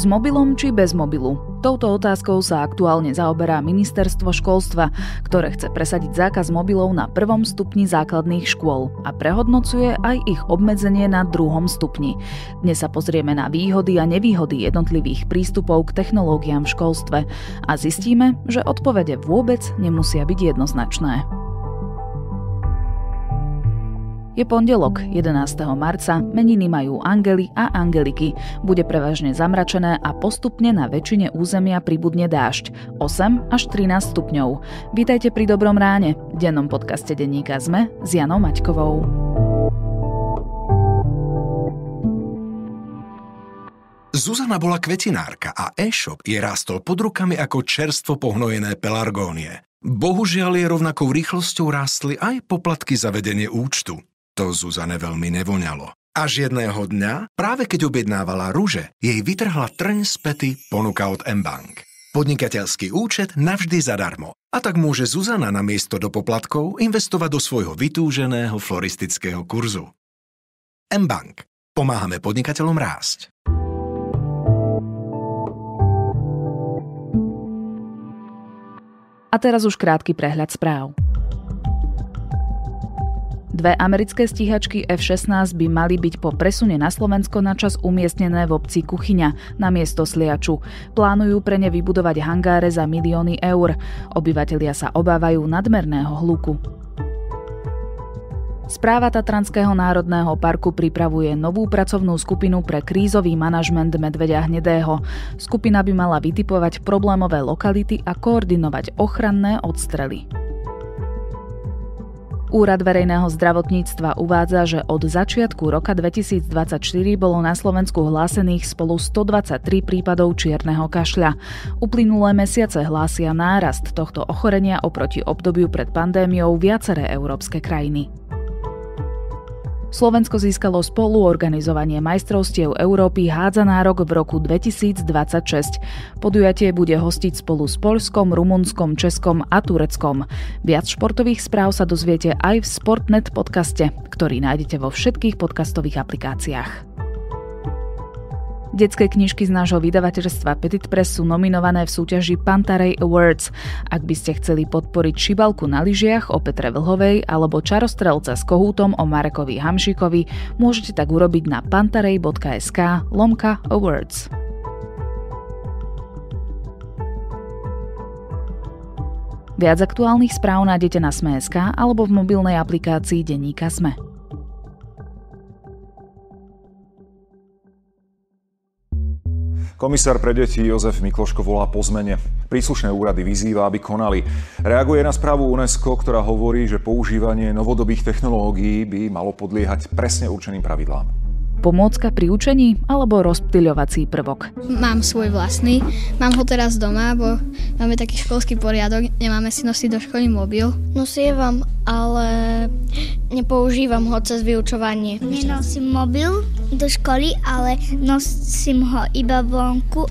S mobilom či bez mobilu? Touto otázkou sa aktuálne zaoberá ministerstvo školstva, ktoré chce presadiť zákaz mobilov na prvom stupni základných škôl a prehodnocuje aj ich obmedzenie na druhom stupni. Dnes sa pozrieme na výhody a nevýhody jednotlivých prístupov k technológiám v školstve a zistíme, že odpovede vôbec nemusia byť jednoznačné. Je pondelok, 11. marca, meniny majú angely a angeliky. Bude prevažne zamračené a postupne na väčšine územia pribudne dážď, 8 až 13 stupňov. Vítajte pri dobrom ráne, dennom podcaste denníka ZME s Janou Maťkovou. Zuzana bola kvetinárka a e-shop je rástol pod rukami ako čerstvo pohnojené pelargónie. Bohužiaľ je rovnakou rýchlosťou rástli aj poplatky za vedenie účtu. To Zuzane veľmi nevoňalo. Až jedného dňa, práve keď objednávala rúže, jej vytrhla trň z pety ponuka od M-Bank. Podnikateľský účet navždy zadarmo. A tak môže Zuzana na miesto do poplatkov investovať do svojho vytúženého floristického kurzu. M-Bank. Pomáhame podnikateľom rásť. A teraz už krátky prehľad správ. Dve americké stíhačky F-16 by mali byť po presune na Slovensko načas umiestnené v obci Kuchyňa na miesto Sliaču. Plánujú pre ne vybudovať hangáre za milióny eur. Obyvatelia sa obávajú nadmerného hluku. Správa Tatranského národného parku pripravuje novú pracovnú skupinu pre krízový manažment medveďa hnedého. Skupina by mala vytipovať problémové lokality a koordinovať ochranné odstrely. Úrad verejného zdravotníctva uvádza, že od začiatku roka 2024 bolo na Slovensku hlásených spolu 123 prípadov čierneho kašľa. Uplynulé mesiace hlásia nárast tohto ochorenia oproti obdobiu pred pandémiou viaceré európske krajiny. Slovensko získalo spoluorganizovanie majstrovstiev Európy hádzanárok v roku 2026. Podujatie bude hostiť spolu s Polskom, Rumunskom, Českom a Tureckom. Viac športových správ sa dozviete aj v Sportnet podcaste, ktorý nájdete vo všetkých podcastových aplikáciách. Detské knižky z nášho vydavateľstva Petit Press sú nominované v súťaži Pantarej Awards. Ak by ste chceli podporiť Šibalku na lyžiach o Petre Vlhovej alebo Čarostrelca s kohútom o Marekovi Hamšikovi, môžete tak urobiť na pantarej.sk lomka awards. Viac aktuálnych správ nájdete na Sme.sk alebo v mobilnej aplikácii Denníka Sme. Komisár pre deti Jozef Mikloško volá po zmene. Príslušné úrady vyzýva, aby konali. Reaguje na správu UNESCO, ktorá hovorí, že používanie novodobých technológií by malo podliehať presne určeným pravidlám. Pomôcka pri učení alebo rozptyľovací prvok. Mám svoj vlastný, mám ho teraz doma, bo máme taký školský poriadok, nemáme si nosiť do školy mobil. Nosievam, ale nepoužívam ho cez vyučovanie. Nenosím mobil, do školy, ale nosím ho iba vonku.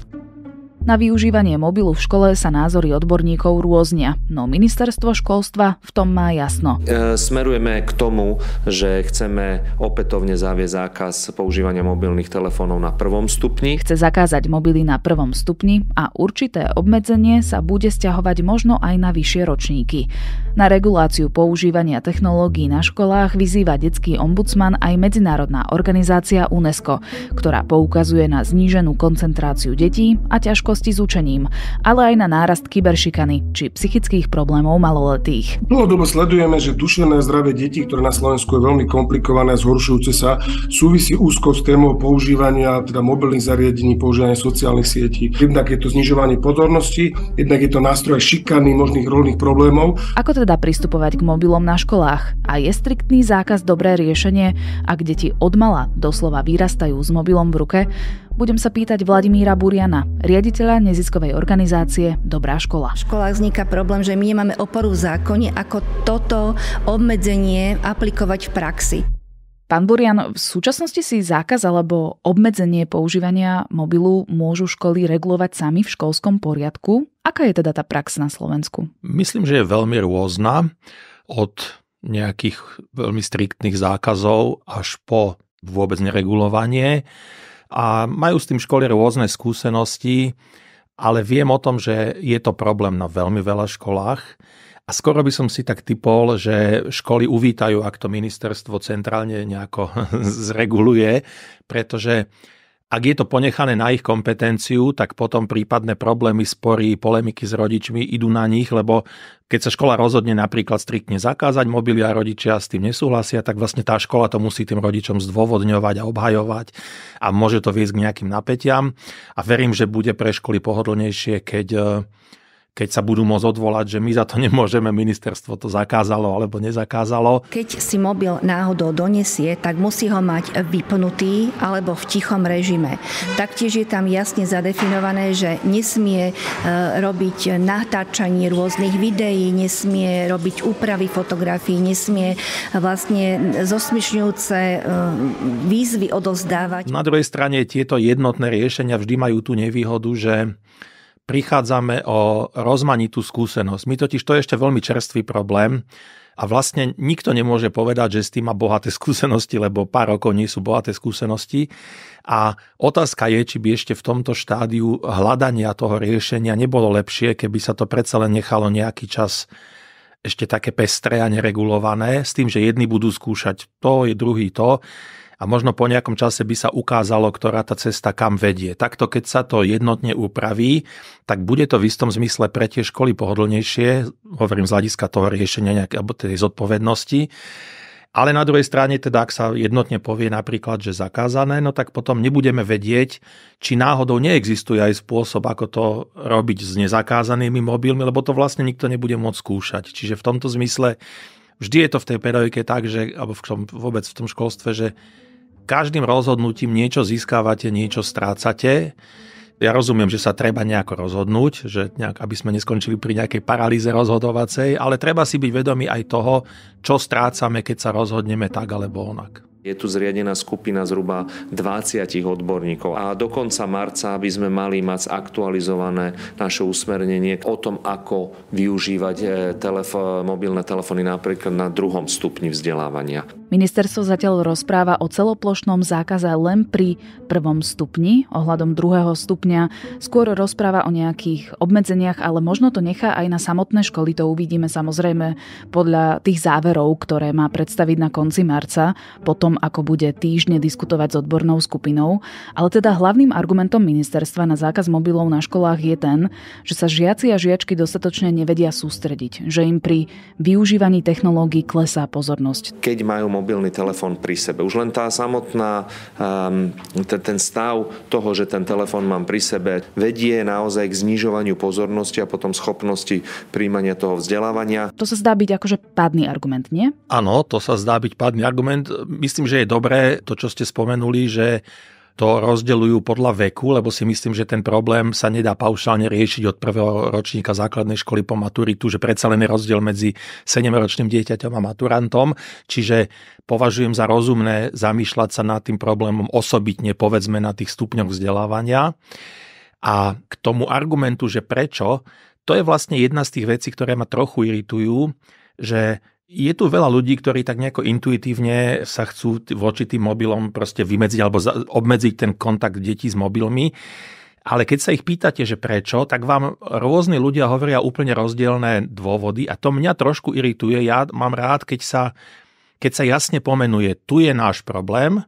Na využívanie mobilu v škole sa názory odborníkov rôznia, no ministerstvo školstva v tom má jasno. E, smerujeme k tomu, že chceme opätovne zaviesť zákaz používania mobilných telefónov na prvom stupni. Chce zakázať mobily na prvom stupni a určité obmedzenie sa bude stiahovať možno aj na vyššie ročníky. Na reguláciu používania technológií na školách vyzýva detský ombudsman aj medzinárodná organizácia UNESCO, ktorá poukazuje na zníženú koncentráciu detí a ťažko súvislosti s učením, ale aj na nárast kyberšikany či psychických problémov maloletých. Dlhodobo sledujeme, že duševné zdravie detí, ktoré na Slovensku je veľmi komplikované a zhoršujúce sa, súvisí úzko s témou používania teda mobilných zariadení, používania sociálnych sietí. Jednak je to znižovanie pozornosti, jednak je to nástroj šikany možných rôznych problémov. Ako teda pristupovať k mobilom na školách? A je striktný zákaz dobré riešenie, ak deti odmala doslova vyrastajú s mobilom v ruke? Budem sa pýtať Vladimíra Buriana, riaditeľa neziskovej organizácie Dobrá škola. V školách vzniká problém, že my nemáme oporu v zákone, ako toto obmedzenie aplikovať v praxi. Pán Burian, v súčasnosti si zákaz alebo obmedzenie používania mobilu môžu školy regulovať sami v školskom poriadku. Aká je teda tá prax na Slovensku? Myslím, že je veľmi rôzna od nejakých veľmi striktných zákazov až po vôbec neregulovanie a majú s tým školy rôzne skúsenosti, ale viem o tom, že je to problém na veľmi veľa školách. A skoro by som si tak typol, že školy uvítajú, ak to ministerstvo centrálne nejako zreguluje, pretože ak je to ponechané na ich kompetenciu, tak potom prípadné problémy, spory, polemiky s rodičmi idú na nich, lebo keď sa škola rozhodne napríklad striktne zakázať mobily a rodičia s tým nesúhlasia, tak vlastne tá škola to musí tým rodičom zdôvodňovať a obhajovať a môže to viesť k nejakým napätiam. A verím, že bude pre školy pohodlnejšie, keď eh, keď sa budú môcť odvolať, že my za to nemôžeme, ministerstvo to zakázalo alebo nezakázalo. Keď si mobil náhodou donesie, tak musí ho mať vypnutý alebo v tichom režime. Taktiež je tam jasne zadefinované, že nesmie e, robiť natáčanie rôznych videí, nesmie robiť úpravy fotografií, nesmie vlastne zosmišňujúce e, výzvy odozdávať. Na druhej strane tieto jednotné riešenia vždy majú tú nevýhodu, že prichádzame o rozmanitú skúsenosť. My totiž to je ešte veľmi čerstvý problém a vlastne nikto nemôže povedať, že s tým má bohaté skúsenosti, lebo pár rokov nie sú bohaté skúsenosti. A otázka je, či by ešte v tomto štádiu hľadania toho riešenia nebolo lepšie, keby sa to predsa len nechalo nejaký čas ešte také pestré a neregulované, s tým, že jedni budú skúšať to, je druhý to a možno po nejakom čase by sa ukázalo, ktorá tá cesta kam vedie. Takto, keď sa to jednotne upraví, tak bude to v istom zmysle pre tie školy pohodlnejšie, hovorím z hľadiska toho riešenia nejaké, alebo tej zodpovednosti. Ale na druhej strane, teda ak sa jednotne povie napríklad, že zakázané, no tak potom nebudeme vedieť, či náhodou neexistuje aj spôsob, ako to robiť s nezakázanými mobilmi, lebo to vlastne nikto nebude môcť skúšať. Čiže v tomto zmysle vždy je to v tej pedagogike tak, že, alebo v tom, vôbec v tom školstve, že každým rozhodnutím niečo získavate, niečo strácate. Ja rozumiem, že sa treba nejako rozhodnúť, že nejak, aby sme neskončili pri nejakej paralýze rozhodovacej, ale treba si byť vedomý aj toho, čo strácame, keď sa rozhodneme tak alebo onak. Je tu zriadená skupina zhruba 20 odborníkov a do konca marca by sme mali mať aktualizované naše usmernenie o tom, ako využívať e, telef- mobilné telefóny napríklad na druhom stupni vzdelávania. Ministerstvo zatiaľ rozpráva o celoplošnom zákaze len pri prvom stupni, ohľadom druhého stupňa. Skôr rozpráva o nejakých obmedzeniach, ale možno to nechá aj na samotné školy, to uvidíme samozrejme podľa tých záverov, ktoré má predstaviť na konci marca. Potom tom, ako bude týždne diskutovať s odbornou skupinou, ale teda hlavným argumentom ministerstva na zákaz mobilov na školách je ten, že sa žiaci a žiačky dostatočne nevedia sústrediť, že im pri využívaní technológií klesá pozornosť. Keď majú mobilný telefón pri sebe, už len tá samotná, ehm, ten stav toho, že ten telefón mám pri sebe, vedie naozaj k znižovaniu pozornosti a potom schopnosti príjmania toho vzdelávania. To sa zdá byť akože pádny argument, nie? Áno, to sa zdá byť pádny argument. Myslím, myslím, že je dobré to, čo ste spomenuli, že to rozdeľujú podľa veku, lebo si myslím, že ten problém sa nedá paušálne riešiť od prvého ročníka základnej školy po maturitu, že predsa len je rozdiel medzi 7-ročným dieťaťom a maturantom, čiže považujem za rozumné zamýšľať sa nad tým problémom osobitne, povedzme, na tých stupňoch vzdelávania. A k tomu argumentu, že prečo, to je vlastne jedna z tých vecí, ktoré ma trochu iritujú, že je tu veľa ľudí, ktorí tak nejako intuitívne sa chcú voči tým mobilom proste vymedziť alebo obmedziť ten kontakt detí s mobilmi. Ale keď sa ich pýtate, že prečo, tak vám rôzni ľudia hovoria úplne rozdielne dôvody a to mňa trošku irituje. Ja mám rád, keď sa, keď sa jasne pomenuje, tu je náš problém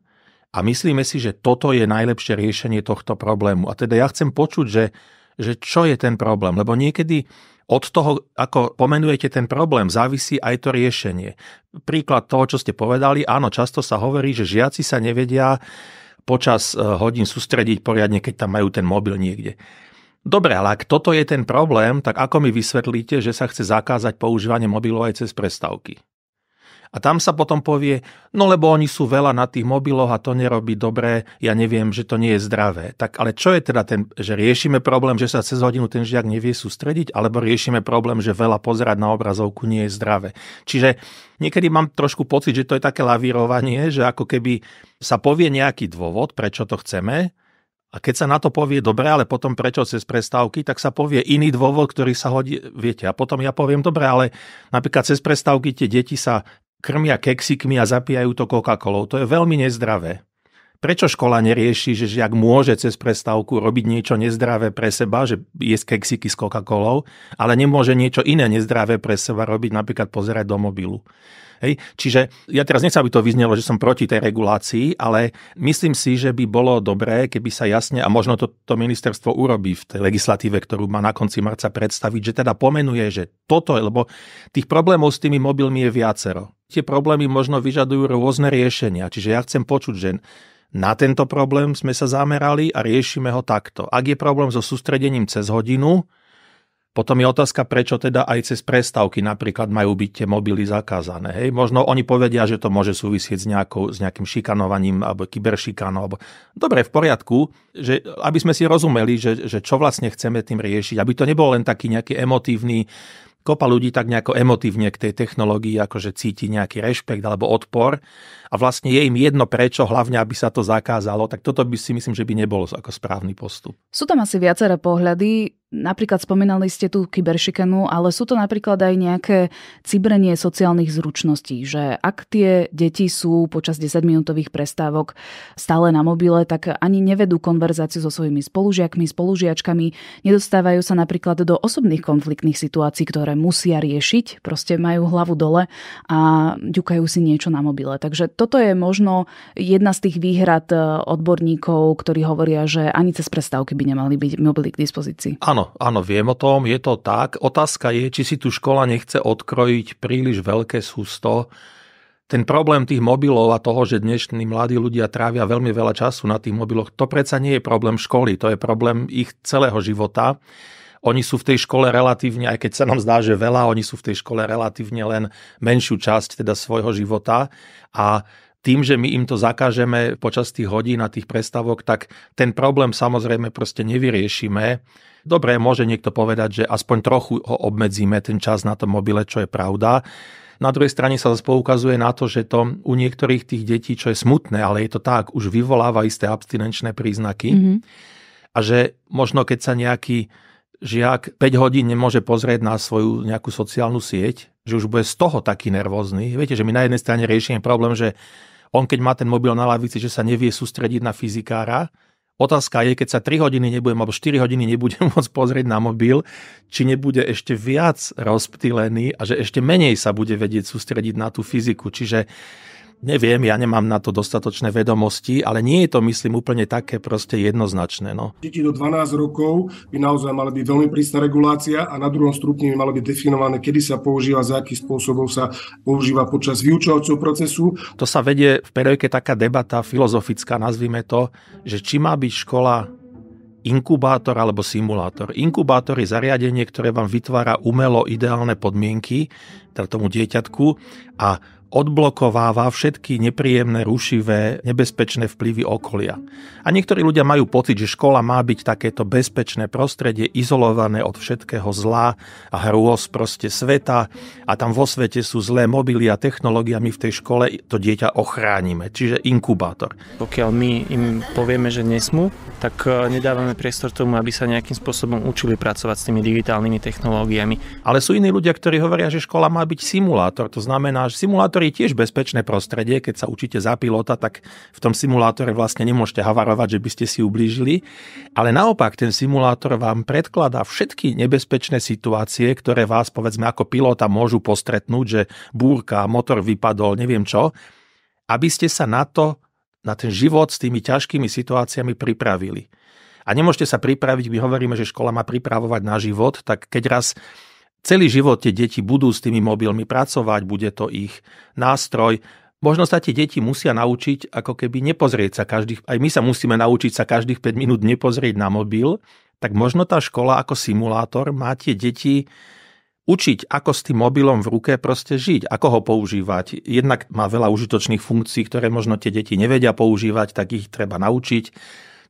a myslíme si, že toto je najlepšie riešenie tohto problému. A teda ja chcem počuť, že, že čo je ten problém, lebo niekedy od toho, ako pomenujete ten problém, závisí aj to riešenie. Príklad toho, čo ste povedali, áno, často sa hovorí, že žiaci sa nevedia počas e, hodín sústrediť poriadne, keď tam majú ten mobil niekde. Dobre, ale ak toto je ten problém, tak ako mi vysvetlíte, že sa chce zakázať používanie mobilov aj cez prestávky? A tam sa potom povie, no lebo oni sú veľa na tých mobiloch a to nerobí dobré, ja neviem, že to nie je zdravé. Tak ale čo je teda ten, že riešime problém, že sa cez hodinu ten žiak nevie sústrediť, alebo riešime problém, že veľa pozerať na obrazovku nie je zdravé. Čiže niekedy mám trošku pocit, že to je také lavírovanie, že ako keby sa povie nejaký dôvod, prečo to chceme, a keď sa na to povie dobre, ale potom prečo cez prestávky, tak sa povie iný dôvod, ktorý sa hodí, viete. A potom ja poviem dobre, ale napríklad cez prestávky tie deti sa krmia keksikmi a zapíjajú to Coca-Colou. To je veľmi nezdravé. Prečo škola nerieši, že žiak môže cez prestávku robiť niečo nezdravé pre seba, že jesť keksiky s Coca-Colou, ale nemôže niečo iné nezdravé pre seba robiť, napríklad pozerať do mobilu. Hej. Čiže ja teraz nechcem, aby to vyznelo, že som proti tej regulácii, ale myslím si, že by bolo dobré, keby sa jasne, a možno to, to ministerstvo urobí v tej legislatíve, ktorú má na konci marca predstaviť, že teda pomenuje, že toto, lebo tých problémov s tými mobilmi je viacero tie problémy možno vyžadujú rôzne riešenia. Čiže ja chcem počuť, že na tento problém sme sa zamerali a riešime ho takto. Ak je problém so sústredením cez hodinu, potom je otázka, prečo teda aj cez prestávky napríklad majú byť tie mobily zakázané. Hej? Možno oni povedia, že to môže súvisieť s, nejakou, s nejakým šikanovaním alebo kyberšikanou. Alebo... Dobre, v poriadku, že, aby sme si rozumeli, že, že čo vlastne chceme tým riešiť. Aby to nebol len taký nejaký emotívny kopa ľudí tak nejako emotívne k tej technológii, akože cíti nejaký rešpekt alebo odpor a vlastne je im jedno prečo, hlavne aby sa to zakázalo, tak toto by si myslím, že by nebol ako správny postup. Sú tam asi viaceré pohľady. Napríklad spomínali ste tú kyberšikanu, ale sú to napríklad aj nejaké cibrenie sociálnych zručností, že ak tie deti sú počas 10-minútových prestávok stále na mobile, tak ani nevedú konverzáciu so svojimi spolužiakmi, spolužiačkami, nedostávajú sa napríklad do osobných konfliktných situácií, ktoré musia riešiť, proste majú hlavu dole a ďukajú si niečo na mobile. Takže toto je možno jedna z tých výhrad eh, odborníkov, ktorí hovoria, že ani cez prestávky by nemali byť mobily k dispozícii. Áno, Áno, áno, viem o tom, je to tak. Otázka je, či si tu škola nechce odkrojiť príliš veľké sústo. Ten problém tých mobilov a toho, že dnešní mladí ľudia trávia veľmi veľa času na tých mobiloch, to predsa nie je problém školy, to je problém ich celého života. Oni sú v tej škole relatívne, aj keď sa nám zdá, že veľa, oni sú v tej škole relatívne len menšiu časť teda svojho života a tým, že my im to zakážeme počas tých hodín a tých prestavok, tak ten problém samozrejme proste nevyriešime. Dobre, môže niekto povedať, že aspoň trochu ho obmedzíme ten čas na tom mobile, čo je pravda. Na druhej strane sa zase poukazuje na to, že to u niektorých tých detí, čo je smutné, ale je to tak, už vyvoláva isté abstinenčné príznaky. Mm-hmm. A že možno keď sa nejaký žiak 5 hodín nemôže pozrieť na svoju nejakú sociálnu sieť, že už bude z toho taký nervózny. Viete, že my na jednej strane riešime problém, že on keď má ten mobil na lavici, že sa nevie sústrediť na fyzikára, Otázka je, keď sa 3 hodiny nebudem alebo 4 hodiny nebudem môcť pozrieť na mobil, či nebude ešte viac rozptýlený a že ešte menej sa bude vedieť sústrediť na tú fyziku. Čiže Neviem, ja nemám na to dostatočné vedomosti, ale nie je to, myslím, úplne také proste jednoznačné. No. Deti do 12 rokov by naozaj mali byť veľmi prísna regulácia a na druhom stupni by malo byť definované, kedy sa používa, za akých spôsobom sa používa počas vyučovacieho procesu. To sa vedie v perojke taká debata filozofická, nazvime to, že či má byť škola inkubátor alebo simulátor. Inkubátor je zariadenie, ktoré vám vytvára umelo ideálne podmienky, teda tomu dieťatku a odblokováva všetky nepríjemné, rušivé, nebezpečné vplyvy okolia. A niektorí ľudia majú pocit, že škola má byť takéto bezpečné prostredie, izolované od všetkého zla a hrôz proste sveta a tam vo svete sú zlé mobily a technológia, my v tej škole to dieťa ochránime, čiže inkubátor. Pokiaľ my im povieme, že nesmú, tak e, nedávame priestor tomu, aby sa nejakým spôsobom učili pracovať s tými digitálnymi technológiami. Ale sú iní ľudia, ktorí hovoria, že škola má byť simulátor. To znamená, že simulátor simulátor je tiež bezpečné prostredie, keď sa učíte za pilota, tak v tom simulátore vlastne nemôžete havarovať, že by ste si ublížili. Ale naopak, ten simulátor vám predkladá všetky nebezpečné situácie, ktoré vás, povedzme, ako pilota môžu postretnúť, že búrka, motor vypadol, neviem čo, aby ste sa na to, na ten život s tými ťažkými situáciami pripravili. A nemôžete sa pripraviť, my hovoríme, že škola má pripravovať na život, tak keď raz Celý život tie deti budú s tými mobilmi pracovať, bude to ich nástroj. Možno sa tie deti musia naučiť ako keby nepozrieť sa každých, aj my sa musíme naučiť sa každých 5 minút nepozrieť na mobil, tak možno tá škola ako simulátor má tie deti učiť, ako s tým mobilom v ruke proste žiť, ako ho používať. Jednak má veľa užitočných funkcií, ktoré možno tie deti nevedia používať, tak ich treba naučiť.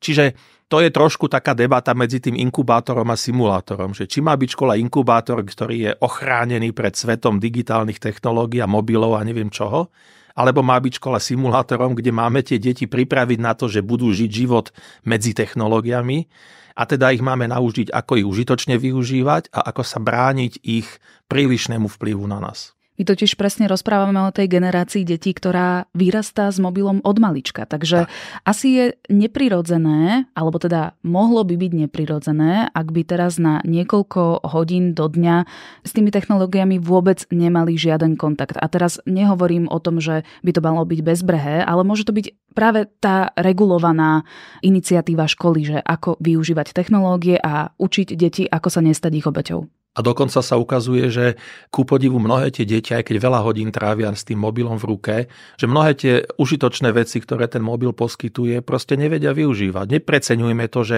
Čiže to je trošku taká debata medzi tým inkubátorom a simulátorom, že či má byť škola inkubátor, ktorý je ochránený pred svetom digitálnych technológií a mobilov a neviem čoho, alebo má byť škola simulátorom, kde máme tie deti pripraviť na to, že budú žiť život medzi technológiami a teda ich máme naužiť, ako ich užitočne využívať a ako sa brániť ich prílišnému vplyvu na nás. My totiž presne rozprávame o tej generácii detí, ktorá vyrastá s mobilom od malička. Takže tak. asi je neprirodzené, alebo teda mohlo by byť neprirodzené, ak by teraz na niekoľko hodín do dňa s tými technológiami vôbec nemali žiaden kontakt. A teraz nehovorím o tom, že by to malo byť bezbrehé, ale môže to byť práve tá regulovaná iniciatíva školy, že ako využívať technológie a učiť deti, ako sa nestať ich obeťou. A dokonca sa ukazuje, že ku podivu mnohé tie deti, aj keď veľa hodín trávia s tým mobilom v ruke, že mnohé tie užitočné veci, ktoré ten mobil poskytuje, proste nevedia využívať. Nepreceňujme to, že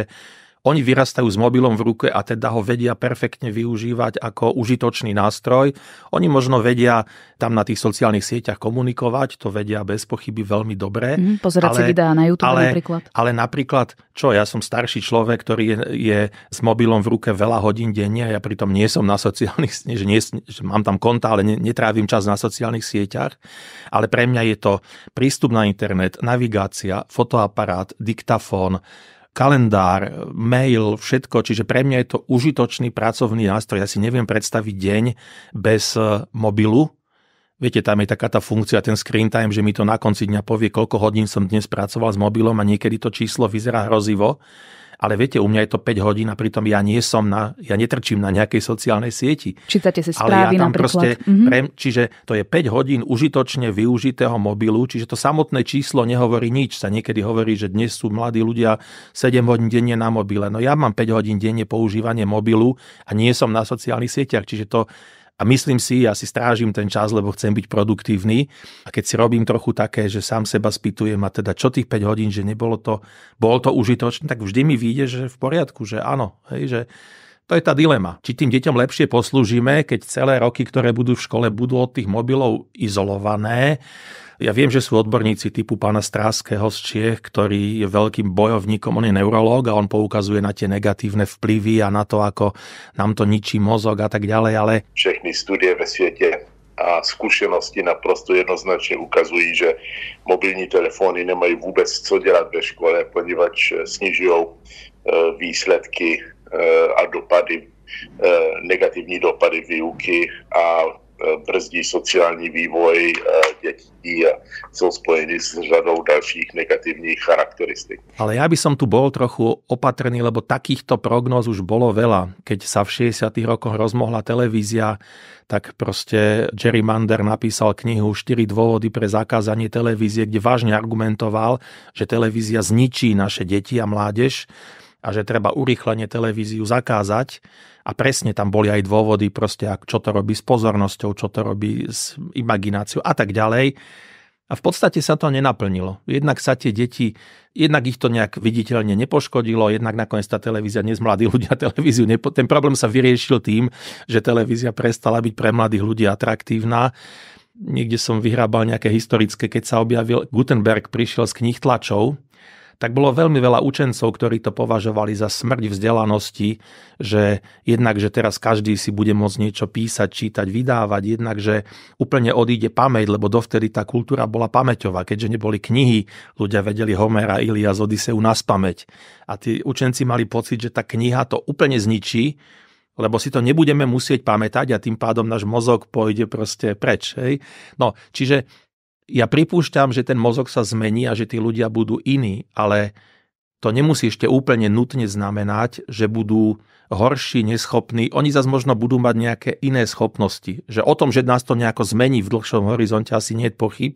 oni vyrastajú s mobilom v ruke a teda ho vedia perfektne využívať ako užitočný nástroj. Oni možno vedia tam na tých sociálnych sieťach komunikovať, to vedia bez pochyby veľmi dobre. Mm, pozerať ale, si videá na YouTube ale, napríklad. Ale napríklad, čo, ja som starší človek, ktorý je, je s mobilom v ruke veľa hodín denne a ja pritom nie som na sociálnych, že, že mám tam konta, ale netrávim čas na sociálnych sieťach. Ale pre mňa je to prístup na internet, navigácia, fotoaparát, diktafón, kalendár, mail, všetko, čiže pre mňa je to užitočný pracovný nástroj. Ja si neviem predstaviť deň bez e, mobilu. Viete, tam je taká tá funkcia, ten screen time, že mi to na konci dňa povie, koľko hodín som dnes pracoval s mobilom a niekedy to číslo vyzerá hrozivo ale viete, u mňa je to 5 hodín a pritom ja nie som na, ja netrčím na nejakej sociálnej sieti. Čítate si správy ale ja tam napríklad. Proste mm-hmm. pre, čiže to je 5 hodín užitočne využitého mobilu, čiže to samotné číslo nehovorí nič. Sa niekedy hovorí, že dnes sú mladí ľudia 7 hodín denne na mobile. No ja mám 5 hodín denne používanie mobilu a nie som na sociálnych sieťach, čiže to a myslím si, ja si strážim ten čas, lebo chcem byť produktívny. A keď si robím trochu také, že sám seba spýtujem a teda čo tých 5 hodín, že nebolo to, bolo to užitočné, tak vždy mi vyjde, že v poriadku, že áno, hej, že to je tá dilema. Či tým deťom lepšie poslúžime, keď celé roky, ktoré budú v škole, budú od tých mobilov izolované, ja viem, že sú odborníci typu pána Stráského z Čiech, ktorý je veľkým bojovníkom, on je neurológ a on poukazuje na tie negatívne vplyvy a na to, ako nám to ničí mozog a tak ďalej, ale... Všechny studie ve svete a zkušenosti naprosto jednoznačně ukazují, že mobilní telefony nemají vůbec co dělat ve škole, podívať snižujú eh, výsledky eh, a dopady, eh, negativní dopady výuky a brzdí sociální vývoj eh, dětí a jsou spojeny s řadou dalších negativních charakteristik. Ale ja by som tu bol trochu opatrný, lebo takýchto prognóz už bolo veľa. Keď sa v 60. rokoch rozmohla televízia, tak proste Jerry Mander napísal knihu 4 dôvody pre zakázanie televízie, kde vážne argumentoval, že televízia zničí naše deti a mládež a že treba urýchlenie televíziu zakázať a presne tam boli aj dôvody, proste, čo to robí s pozornosťou, čo to robí s imagináciou a tak ďalej. A v podstate sa to nenaplnilo. Jednak sa tie deti, jednak ich to nejak viditeľne nepoškodilo, jednak nakoniec tá televízia, dnes mladí ľudia televíziu, nepo... ten problém sa vyriešil tým, že televízia prestala byť pre mladých ľudí atraktívna. Niekde som vyhrábal nejaké historické, keď sa objavil Gutenberg, prišiel s knih tlačov, tak bolo veľmi veľa učencov, ktorí to považovali za smrť vzdelanosti, že jednak, že teraz každý si bude môcť niečo písať, čítať, vydávať, jednak, že úplne odíde pamäť, lebo dovtedy tá kultúra bola pamäťová. Keďže neboli knihy, ľudia vedeli Homera, Ilia z Odiseu na spameť. A tí učenci mali pocit, že tá kniha to úplne zničí, lebo si to nebudeme musieť pamätať a tým pádom náš mozog pôjde proste preč. Hej? No, čiže ja pripúšťam, že ten mozog sa zmení a že tí ľudia budú iní, ale to nemusí ešte úplne nutne znamenať, že budú horší, neschopní. Oni zase možno budú mať nejaké iné schopnosti. Že o tom, že nás to nejako zmení v dlhšom horizonte, asi nie je pochyb,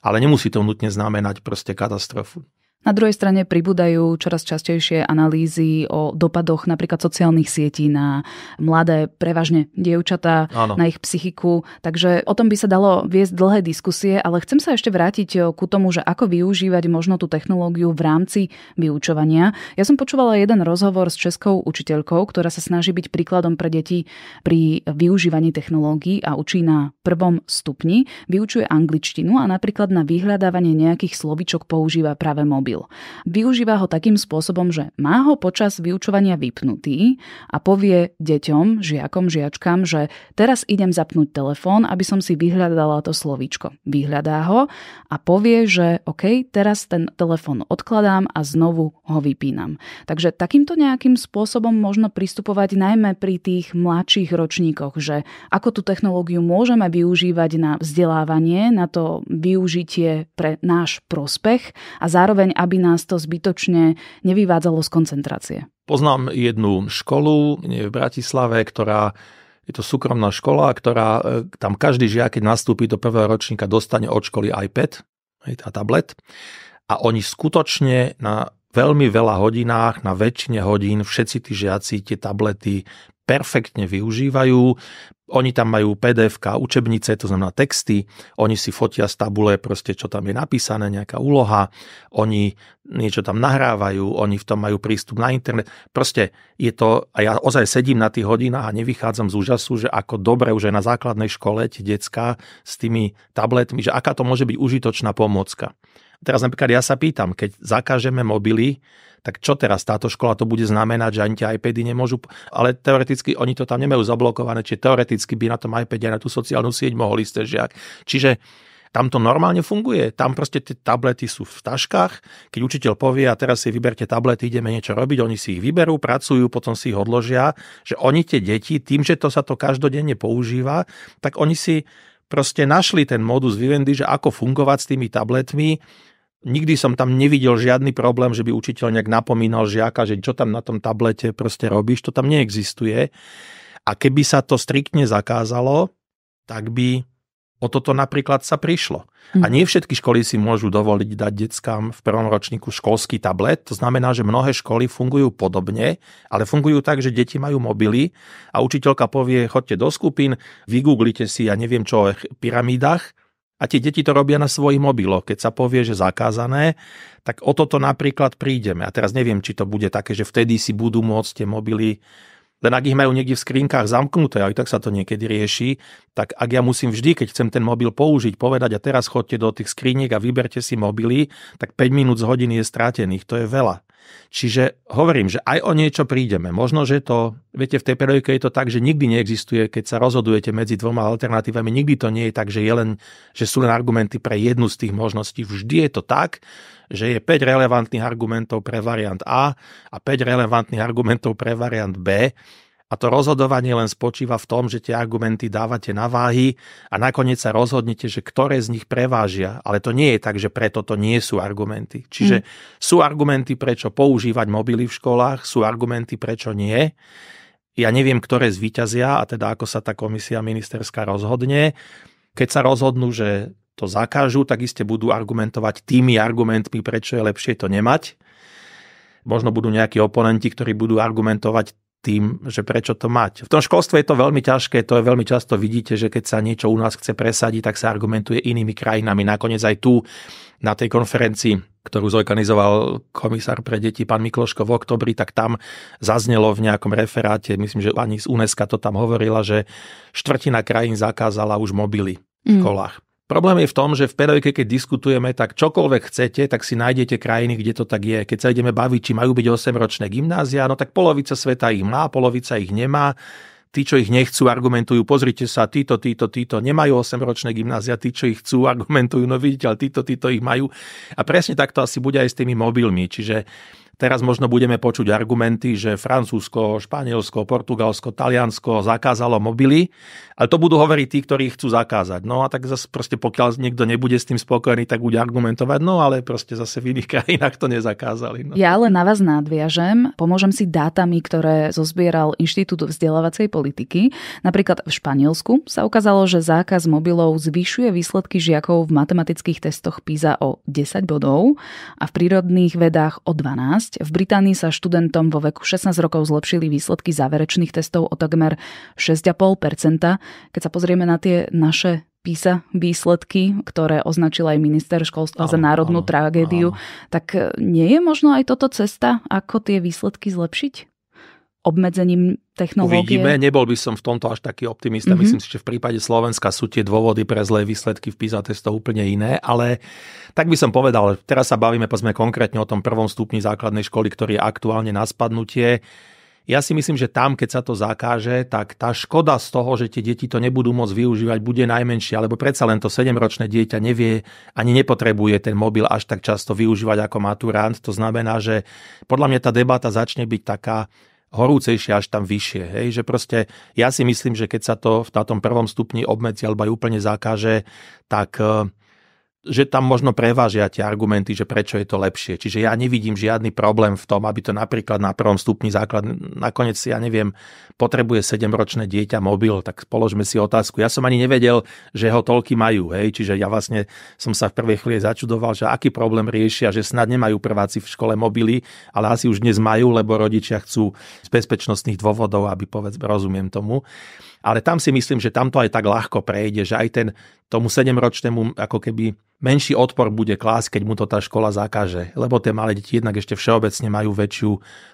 ale nemusí to nutne znamenať proste katastrofu. Na druhej strane pribúdajú čoraz častejšie analýzy o dopadoch napríklad sociálnych sietí na mladé, prevažne dievčatá, na ich psychiku. Takže o tom by sa dalo viesť dlhé diskusie, ale chcem sa ešte vrátiť eh, ku tomu, že ako využívať možno tú technológiu v rámci vyučovania. Ja som počúvala jeden rozhovor s českou učiteľkou, ktorá sa snaží byť príkladom pre deti pri využívaní technológií a učí na prvom stupni, vyučuje angličtinu a napríklad na vyhľadávanie nejakých slovičok používa práve mobil mobil. Využíva ho takým spôsobom, že má ho počas vyučovania vypnutý a povie deťom, žiakom, žiačkám, že teraz idem zapnúť telefón, aby som si vyhľadala to slovíčko. Vyhľadá ho a povie, že OK, teraz ten telefón odkladám a znovu ho vypínam. Takže takýmto nejakým spôsobom možno pristupovať najmä pri tých mladších ročníkoch, že ako tú technológiu môžeme využívať na vzdelávanie, na to využitie pre náš prospech a zároveň aby nás to zbytočne nevyvádzalo z koncentrácie. Poznám jednu školu v Bratislave, ktorá je to súkromná škola, ktorá e, tam každý žiak, keď nastúpi do prvého ročníka, dostane od školy iPad a tablet. A oni skutočne na veľmi veľa hodinách, na väčšine hodín všetci tí žiaci tie tablety perfektne využívajú, oni tam majú pdf učebnice, to znamená texty, oni si fotia z tabule proste, čo tam je napísané, nejaká úloha, oni niečo tam nahrávajú, oni v tom majú prístup na internet. Proste je to, a ja ozaj sedím na tých hodinách a nevychádzam z úžasu, že ako dobre už aj na základnej škole tie decka s tými tabletmi, že aká to môže byť užitočná pomôcka. Teraz napríklad ja sa pýtam, keď zakážeme mobily, tak čo teraz táto škola to bude znamenať, že ani tie iPady nemôžu, ale teoreticky oni to tam nemajú zablokované, či teoreticky by na tom iPade aj na tú sociálnu sieť mohli ste žiak. Čiže tam to normálne funguje. Tam proste tie tablety sú v taškách. Keď učiteľ povie, a teraz si vyberte tablety, ideme niečo robiť, oni si ich vyberú, pracujú, potom si ich odložia, že oni tie deti, tým, že to sa to každodenne používa, tak oni si proste našli ten modus vivendi, že ako fungovať s tými tabletmi, Nikdy som tam nevidel žiadny problém, že by učiteľ nejak napomínal žiaka, že čo tam na tom tablete proste robíš, to tam neexistuje. A keby sa to striktne zakázalo, tak by o toto napríklad sa prišlo. A mhm. nie všetky školy si môžu dovoliť dať deckám v prvom ročníku školský tablet. To znamená, že mnohé školy fungujú podobne, ale fungujú tak, že deti majú mobily a učiteľka povie, chodte do skupín, vygooglite si, ja neviem čo o pyramídach a tie deti to robia na svojich mobiloch. Keď sa povie, že zakázané, tak o toto napríklad prídeme. A teraz neviem, či to bude také, že vtedy si budú môcť tie mobily len ak ich majú niekde v skrinkách zamknuté, aj tak sa to niekedy rieši, tak ak ja musím vždy, keď chcem ten mobil použiť, povedať a teraz chodte do tých skriniek a vyberte si mobily, tak 5 minút z hodiny je strátených, to je veľa. Čiže hovorím, že aj o niečo prídeme. Možno, že to, viete, v tej periodike je to tak, že nikdy neexistuje, keď sa rozhodujete medzi dvoma alternatívami, nikdy to nie je tak, že, je len, že sú len argumenty pre jednu z tých možností. Vždy je to tak, že je 5 relevantných argumentov pre variant A a 5 relevantných argumentov pre variant B a to rozhodovanie len spočíva v tom, že tie argumenty dávate na váhy a nakoniec sa rozhodnete, že ktoré z nich prevážia. Ale to nie je tak, že preto to nie sú argumenty. Čiže mm. sú argumenty, prečo používať mobily v školách, sú argumenty, prečo nie. Ja neviem, ktoré zvíťazia a teda ako sa tá komisia ministerská rozhodne. Keď sa rozhodnú, že to zakážu, tak iste budú argumentovať tými argumentmi, prečo je lepšie to nemať možno budú nejakí oponenti, ktorí budú argumentovať tým, že prečo to mať. V tom školstve je to veľmi ťažké, to je veľmi často vidíte, že keď sa niečo u nás chce presadiť, tak sa argumentuje inými krajinami. Nakoniec aj tu na tej konferencii, ktorú zorganizoval komisár pre deti pán Mikloško v oktobri, tak tam zaznelo v nejakom referáte, myslím, že ani z UNESCO to tam hovorila, že štvrtina krajín zakázala už mobily v mm. školách. Mm. Problém je v tom, že v pedagogike, keď diskutujeme, tak čokoľvek chcete, tak si nájdete krajiny, kde to tak je. Keď sa ideme baviť, či majú byť 8-ročné gymnázia, no tak polovica sveta ich má, polovica ich nemá. Tí, čo ich nechcú, argumentujú, pozrite sa, títo, títo, títo nemajú 8-ročné gymnázia, tí, čo ich chcú, argumentujú, no vidíte, ale títo, títo ich majú. A presne takto asi bude aj s tými mobilmi. Čiže Teraz možno budeme počuť argumenty, že Francúzsko, Španielsko, Portugalsko, Taliansko zakázalo mobily, ale to budú hovoriť tí, ktorí chcú zakázať. No a tak zase proste pokiaľ niekto nebude s tým spokojný, tak bude argumentovať, no ale proste zase v iných krajinách to nezakázali. No. Ja ale na vás nadviažem, pomôžem si dátami, ktoré zozbieral Inštitút vzdelávacej politiky. Napríklad v Španielsku sa ukázalo, že zákaz mobilov zvyšuje výsledky žiakov v matematických testoch PISA o 10 bodov a v prírodných vedách o 12 2015 v Británii sa študentom vo veku 16 rokov zlepšili výsledky záverečných testov o takmer 6,5%. Keď sa pozrieme na tie naše písa výsledky, ktoré označil aj minister školstva áno, za národnú áno, tragédiu, áno. tak eh, nie je možno aj toto cesta, ako tie výsledky zlepšiť? Obmedzením technológie. Uvidíme, nebol by som v tomto až taký optimista. Mm-hmm. Myslím si, že v prípade Slovenska sú tie dôvody pre zlé výsledky v PISA testov úplne iné, ale tak by som povedal, teraz sa bavíme pozme konkrétne o tom prvom stupni základnej školy, ktorý je aktuálne na spadnutie. Ja si myslím, že tam, keď sa to zakáže, tak tá škoda z toho, že tie deti to nebudú môcť využívať, bude najmenšia, lebo predsa len to 7-ročné dieťa nevie ani nepotrebuje ten mobil až tak často využívať ako maturant. To znamená, že podľa mňa tá debata začne byť taká horúcejšie až tam vyššie. Hej? Že proste ja si myslím, že keď sa to v tom prvom stupni obmedzi alebo aj úplne zakáže, tak eh, že tam možno prevážia tie argumenty, že prečo je to lepšie. Čiže ja nevidím žiadny problém v tom, aby to napríklad na prvom stupni základ, nakoniec si, ja neviem, potrebuje 7-ročné dieťa mobil, tak položme si otázku. Ja som ani nevedel, že ho toľky majú, hej, čiže ja vlastne som sa v prvej chvíli začudoval, že aký problém riešia, že snad nemajú prváci v škole mobily, ale asi už dnes majú, lebo rodičia chcú z bezpečnostných dôvodov, aby povedz, rozumiem tomu ale tam si myslím, že tam to aj tak ľahko prejde, že aj ten tomu sedemročnému ako keby menší odpor bude klás, keď mu to tá škola zakáže. Lebo tie malé deti jednak ešte všeobecne majú väčšiu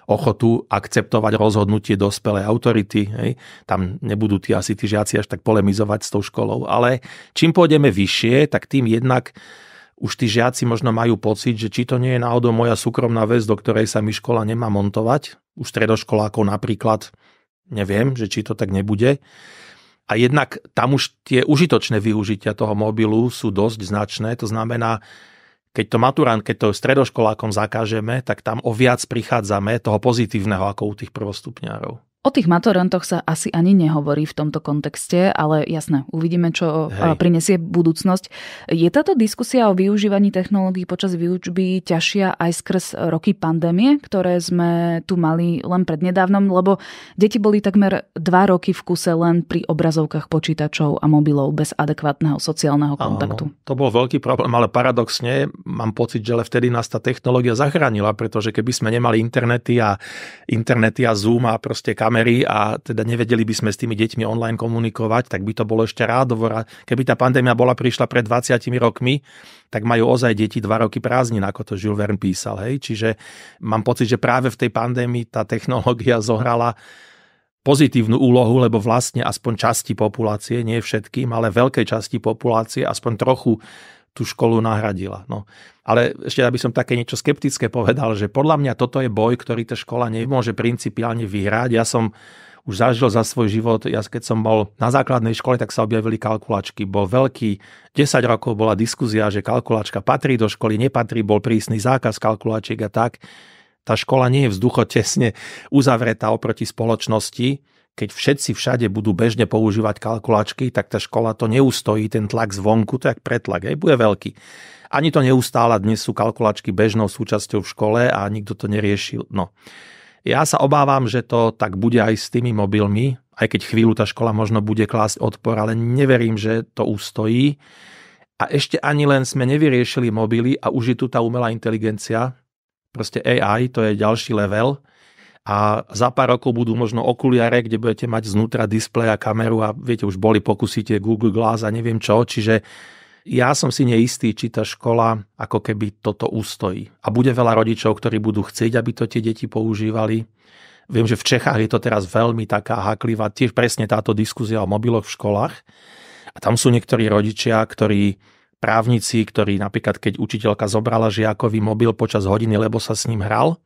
ochotu akceptovať rozhodnutie dospelej autority. Hej. Tam nebudú tí asi tí žiaci až tak polemizovať s tou školou. Ale čím pôjdeme vyššie, tak tým jednak už tí žiaci možno majú pocit, že či to nie je náhodou moja súkromná vec, do ktorej sa mi škola nemá montovať. Už stredoškolákov napríklad Neviem, že či to tak nebude. A jednak tam už tie užitočné využitia toho mobilu sú dosť značné. To znamená, keď to maturant, keď to stredoškolákom zakážeme, tak tam o viac prichádzame toho pozitívneho ako u tých prvostupňárov. O tých maturantoch sa asi ani nehovorí v tomto kontexte, ale jasné, uvidíme, čo e, Hej. prinesie budúcnosť. Je táto diskusia o využívaní technológií počas výučby ťažšia aj skrz roky pandémie, ktoré sme tu mali len prednedávnom, lebo deti boli takmer dva roky v kuse len pri obrazovkách počítačov a mobilov bez adekvátneho sociálneho kontaktu. Áno, to bol veľký problém, ale paradoxne mám pocit, že vtedy nás tá technológia zachránila, pretože keby sme nemali internety a internety a Zoom a proste kamer- kamery a teda nevedeli by sme s tými deťmi online komunikovať, tak by to bolo ešte rádovora. Keby tá pandémia bola prišla pred 20 rokmi, tak majú ozaj deti dva roky prázdnin, ako to Jules Verne písal. Hej? Čiže mám pocit, že práve v tej pandémii tá technológia zohrala pozitívnu úlohu, lebo vlastne aspoň časti populácie, nie všetkým, ale veľkej časti populácie aspoň trochu tú školu nahradila. No. Ale ešte aby som také niečo skeptické povedal, že podľa mňa toto je boj, ktorý tá škola nemôže principiálne vyhrať. Ja som už zažil za svoj život. Ja keď som bol na základnej škole, tak sa objavili kalkulačky. Bol veľký, 10 rokov bola diskuzia, že kalkulačka patrí do školy, nepatrí, bol prísny zákaz kalkulačiek a tak. Tá škola nie je tesne uzavretá oproti spoločnosti keď všetci všade budú bežne používať kalkulačky, tak tá škola to neustojí, ten tlak zvonku, jak pretlak aj bude veľký. Ani to neustála, dnes sú kalkulačky bežnou súčasťou v škole a nikto to neriešil. No. Ja sa obávam, že to tak bude aj s tými mobilmi, aj keď chvíľu tá škola možno bude klásť odpor, ale neverím, že to ustojí. A ešte ani len sme nevyriešili mobily a už je tu tá umelá inteligencia, proste AI, to je ďalší level – a za pár rokov budú možno okuliare, kde budete mať znútra displej a kameru a viete, už boli pokusíte Google Glass a neviem čo, čiže ja som si neistý, či tá škola ako keby toto ustojí. A bude veľa rodičov, ktorí budú chcieť, aby to tie deti používali. Viem, že v Čechách je to teraz veľmi taká haklivá, tiež presne táto diskusia o mobiloch v školách. A tam sú niektorí rodičia, ktorí právnici, ktorí napríklad keď učiteľka zobrala žiakovi mobil počas hodiny, lebo sa s ním hral,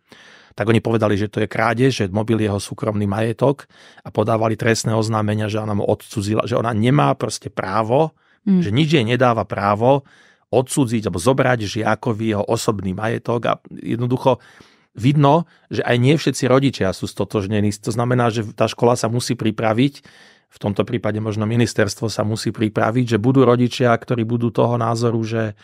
tak oni povedali, že to je krádež, že mobil je jeho súkromný majetok a podávali trestné oznámenia, že ona mu odcudzila, že ona nemá proste právo, mm. že nič jej nedáva právo odsudziť alebo zobrať žiakovi jeho osobný majetok a jednoducho vidno, že aj nie všetci rodičia sú stotožnení. To znamená, že tá škola sa musí pripraviť, v tomto prípade možno ministerstvo sa musí pripraviť, že budú rodičia, ktorí budú toho názoru, že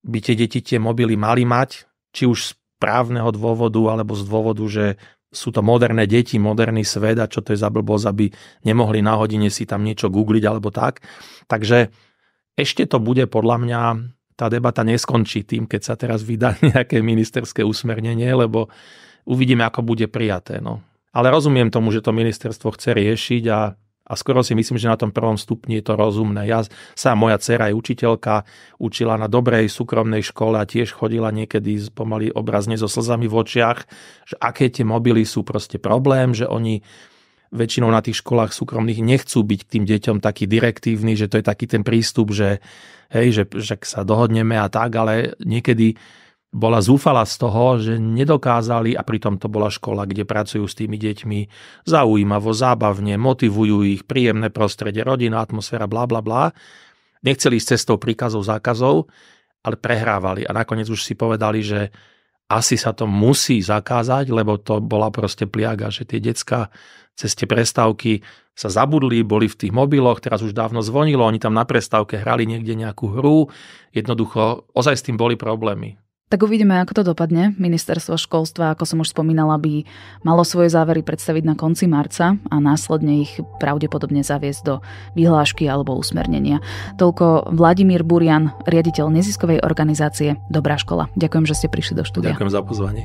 by tie deti tie mobily mali mať, či už právneho dôvodu alebo z dôvodu, že sú to moderné deti, moderný svet a čo to je za blbosť, aby nemohli na hodine si tam niečo googliť alebo tak. Takže ešte to bude podľa mňa, tá debata neskončí tým, keď sa teraz vydá nejaké ministerské usmernenie, lebo uvidíme, ako bude prijaté. No. Ale rozumiem tomu, že to ministerstvo chce riešiť a a skoro si myslím, že na tom prvom stupni je to rozumné. Ja, sa moja dcera je učiteľka, učila na dobrej súkromnej škole a tiež chodila niekedy pomaly obrazne so slzami v očiach, že aké tie mobily sú proste problém, že oni väčšinou na tých školách súkromných nechcú byť k tým deťom taký direktívny, že to je taký ten prístup, že hej, že, že sa dohodneme a tak, ale niekedy bola zúfala z toho, že nedokázali, a pritom to bola škola, kde pracujú s tými deťmi zaujímavo, zábavne, motivujú ich, príjemné prostredie, rodina, atmosféra, bla bla bla. Nechceli ísť cestou príkazov, zákazov, ale prehrávali a nakoniec už si povedali, že asi sa to musí zakázať, lebo to bola proste pliaga, že tie decka cez tie prestávky sa zabudli, boli v tých mobiloch, teraz už dávno zvonilo, oni tam na prestávke hrali niekde nejakú hru, jednoducho ozaj s tým boli problémy. Tak uvidíme, ako to dopadne. Ministerstvo školstva, ako som už spomínala, by malo svoje závery predstaviť na konci marca a následne ich pravdepodobne zaviesť do vyhlášky alebo usmernenia. Toľko Vladimír Burian, riaditeľ neziskovej organizácie Dobrá škola. Ďakujem, že ste prišli do štúdia. Ďakujem za pozvanie.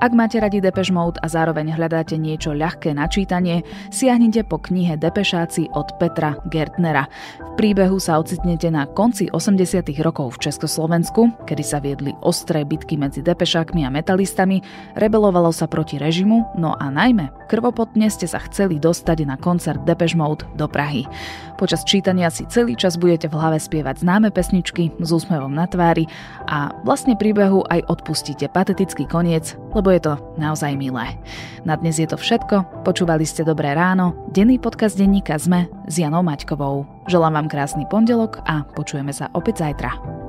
Ak máte radi Depeche Mode a zároveň hľadáte niečo ľahké na čítanie, siahnite po knihe Depešáci od Petra Gertnera. V príbehu sa ocitnete na konci 80. rokov v Československu, kedy sa viedli ostré bitky medzi depešákmi a metalistami, rebelovalo sa proti režimu, no a najmä krvopotne ste sa chceli dostať na koncert Depeche Mode do Prahy. Počas čítania si celý čas budete v hlave spievať známe pesničky s úsmevom na tvári a vlastne príbehu aj odpustíte patetický koniec, lebo lebo je to naozaj milé. Na dnes je to všetko, počúvali ste Dobré ráno, denný podcast denníka ZME s Janou Maťkovou. Želám vám krásny pondelok a počujeme sa opäť zajtra.